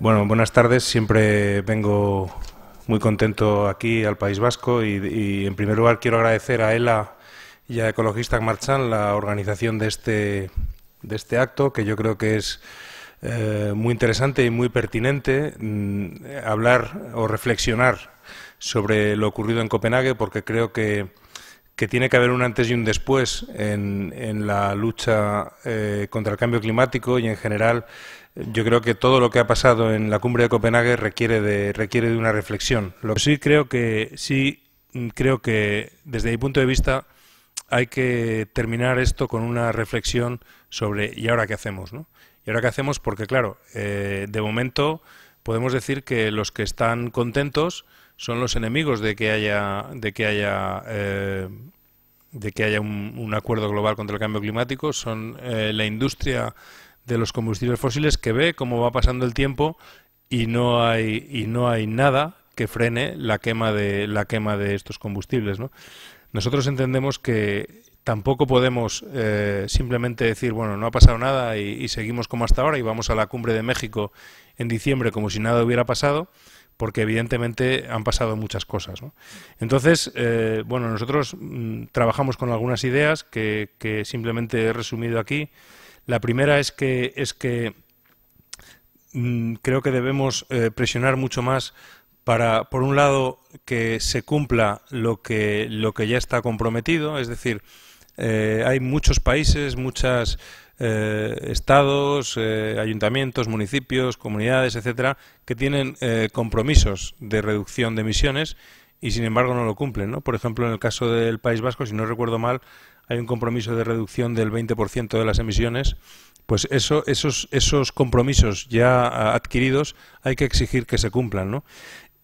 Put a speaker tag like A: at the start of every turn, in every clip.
A: Bueno, buenas tardes. Siempre vengo muy contento aquí al País Vasco y, en primer lugar quiero agradecer a ELA y a Ecologista Marchan la organización de este, de este acto, que yo creo que es eh, muy interesante y muy pertinente mm, hablar o reflexionar sobre lo ocurrido en Copenhague, porque creo que que tiene que haber un antes y un después en, en la lucha eh, contra el cambio climático y en general yo creo que todo lo que ha pasado en la cumbre de Copenhague requiere de, requiere de una reflexión. Lo que sí creo que sí creo que desde mi punto de vista hay que terminar esto con una reflexión sobre ¿y ahora qué hacemos? ¿no? ¿Y ahora qué hacemos? Porque claro, eh, de momento podemos decir que los que están contentos son los enemigos de que haya, de que haya, eh, de que haya un, acuerdo global contra el cambio climático, son eh, la industria de los combustibles fósiles que ve cómo va pasando el tiempo y no hay, y no hay nada que frene la quema de, la quema de estos combustibles. Nosotros entendemos que tampoco podemos eh, simplemente decir, bueno, no ha pasado nada y seguimos como hasta ahora y vamos a la cumbre de México en diciembre como si nada hubiera pasado porque evidentemente han pasado muchas cosas. Entonces, eh, bueno, nosotros mm, trabajamos con algunas ideas que, simplemente he resumido aquí. La primera es que, es que mm, creo que debemos eh, presionar mucho más para, por un lado, que se cumpla lo que, lo que ya está comprometido, es decir, eh, hay muchos países, muchas eh, estados, eh, ayuntamientos, municipios, comunidades, etcétera, que tienen eh, compromisos de reducción de emisiones y sin embargo no lo cumplen. ¿no? Por ejemplo, en el caso del País Vasco, si no recuerdo mal, hay un compromiso de reducción del 20% de las emisiones. Pues eso, esos, esos compromisos ya adquiridos hay que exigir que se cumplan. ¿no?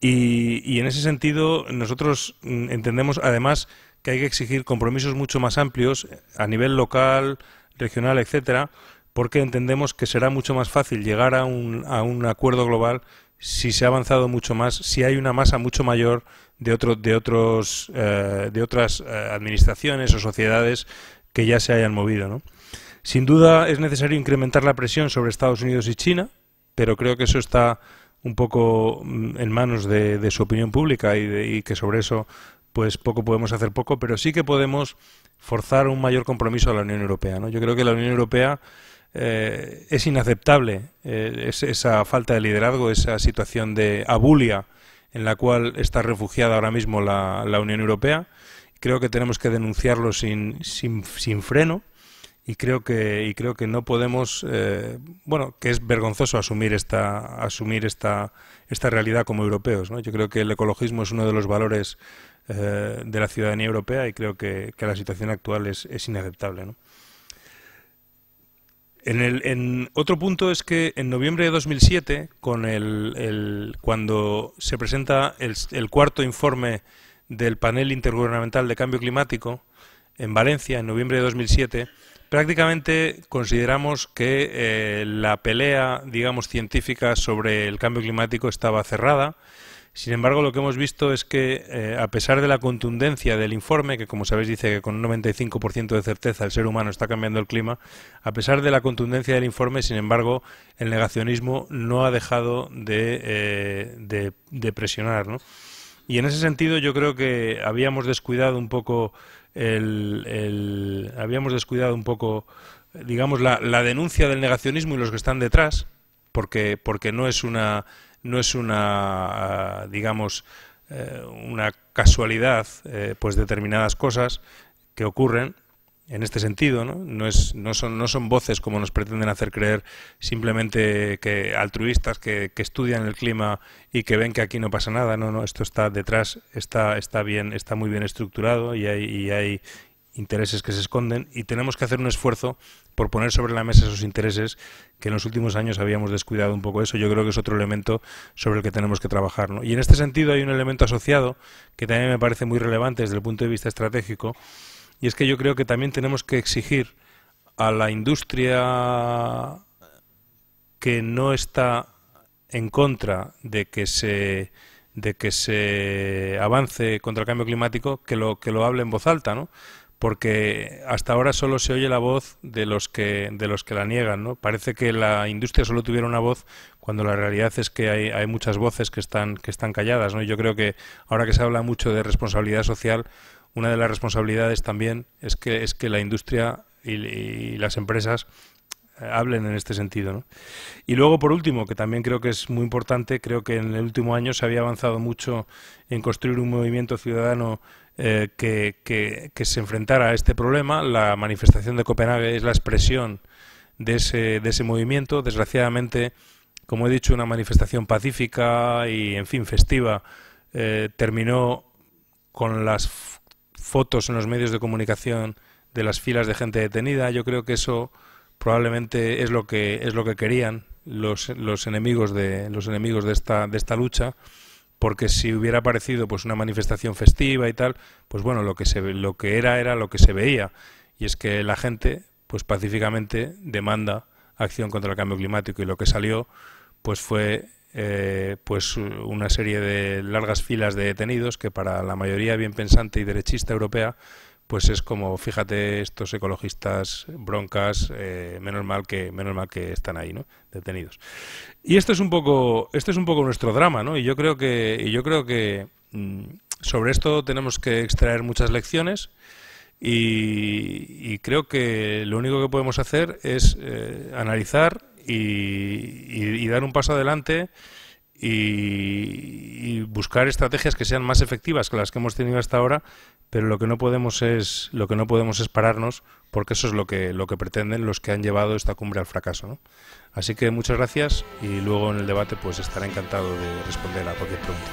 A: y en ese sentido, nosotros mm, entendemos además que hay que exigir compromisos mucho más amplios a nivel local, regional, etcétera, porque entendemos que será mucho más fácil llegar a un, a un acuerdo global si se ha avanzado mucho más, si hay una masa mucho mayor de, de, otros, eh, de otras eh, administraciones o sociedades que ya se hayan movido. Sin duda es necesario incrementar la presión sobre Estados Unidos y China, pero creo que eso está un poco mm, en manos de, su opinión pública y que sobre eso pues poco podemos hacer poco, pero sí que podemos forzar un mayor compromiso a la Unión Europea. ¿no? Yo creo que la Unión Europea eh, es inaceptable eh, es, esa falta de liderazgo, esa situación de abulia en la cual está refugiada ahora mismo la, Unión Europea. Creo que tenemos que denunciarlo sin, sin, freno y creo que y creo que no podemos eh, bueno que es vergonzoso asumir esta asumir esta esta realidad como europeos ¿no? yo creo que el ecologismo es uno de los valores eh, de la ciudadanía europea y creo que, la situación actual es, inaceptable. En, otro punto es que en noviembre de 2007, con el, cuando se presenta el, cuarto informe del panel intergubernamental de cambio climático en Valencia, en noviembre de 2007, prácticamente consideramos que eh, la pelea, digamos, científica sobre el cambio climático estaba cerrada. Sin embargo, lo que hemos visto es que, eh, a pesar de la contundencia del informe, que como sabéis dice que con un 95% de certeza el ser humano está cambiando el clima, a pesar de la contundencia del informe, sin embargo, el negacionismo no ha dejado de, eh, presionar. Y en ese sentido yo creo que habíamos descuidado un poco el, el habíamos descuidado un poco digamos la, la denuncia del negacionismo y los que están detrás porque porque no es una no es una, ah, digamos, eh, una casualidad, eh, pues determinadas cosas que ocurren en este sentido, ¿no? No, es, no, son, no son voces como nos pretenden hacer creer simplemente que altruistas que, estudian el clima y que ven que aquí no pasa nada, no, no, esto está detrás, está, está bien, está muy bien estructurado y hay, y hay, intereses que se esconden y tenemos que hacer un esfuerzo por poner sobre la mesa esos intereses que en los últimos años habíamos descuidado un poco eso. Yo creo que es otro elemento sobre el que tenemos que trabajar. Y en este sentido hay un elemento asociado que también me parece muy relevante desde el punto de vista estratégico y es que yo creo que también tenemos que exigir a la industria que no está en contra de que se de que se avance contra el cambio climático que lo que lo hable en voz alta, ¿no? porque hasta ahora solo se oye la voz de los que de los que la niegan no parece que la industria solo tuviera una voz cuando la realidad es que hay, muchas voces que están que están calladas no yo creo que ahora que se habla mucho de responsabilidad social una de las responsabilidades también es que es que la industria y las empresas eh, hablen en este sentido. Y luego, por último, que también creo que es muy importante, creo que en el último año se había avanzado mucho en construir un movimiento ciudadano eh, que, que, que, se enfrentara a este problema. La manifestación de Copenhague es la expresión de ese, de ese movimiento. Desgraciadamente, como he dicho, una manifestación pacífica y, en fin, festiva, eh, terminó con las fotos en los medios de comunicación de las filas de gente detenida. Yo creo que eso probablemente es lo que es lo que querían los, los enemigos de los enemigos de esta de esta lucha porque si hubiera aparecido pues una manifestación festiva y tal pues bueno lo que se lo que era era lo que se veía y es que la gente pues pacíficamente demanda acción contra el cambio climático y lo que salió pues fue eh, pues una serie de largas filas de detenidos que para la mayoría bien pensante y derechista europea pues es como, fíjate, estos ecologistas broncas, eh, menos mal que menos mal que están ahí, ¿no? Detenidos. Y esto es un poco, es un poco nuestro drama, ¿no? Y yo creo que, yo creo que mm, sobre esto tenemos que extraer muchas lecciones. Y, creo que lo único que podemos hacer es eh, analizar y dar un paso adelante y, buscar estrategias que sean más efectivas que las que hemos tenido hasta ahora pero lo que no podemos es lo que no podemos pararnos porque eso es lo que lo que pretenden los que han llevado esta cumbre al fracaso así que muchas gracias y luego en el debate pues estaré encantado de responder a cualquier pregunta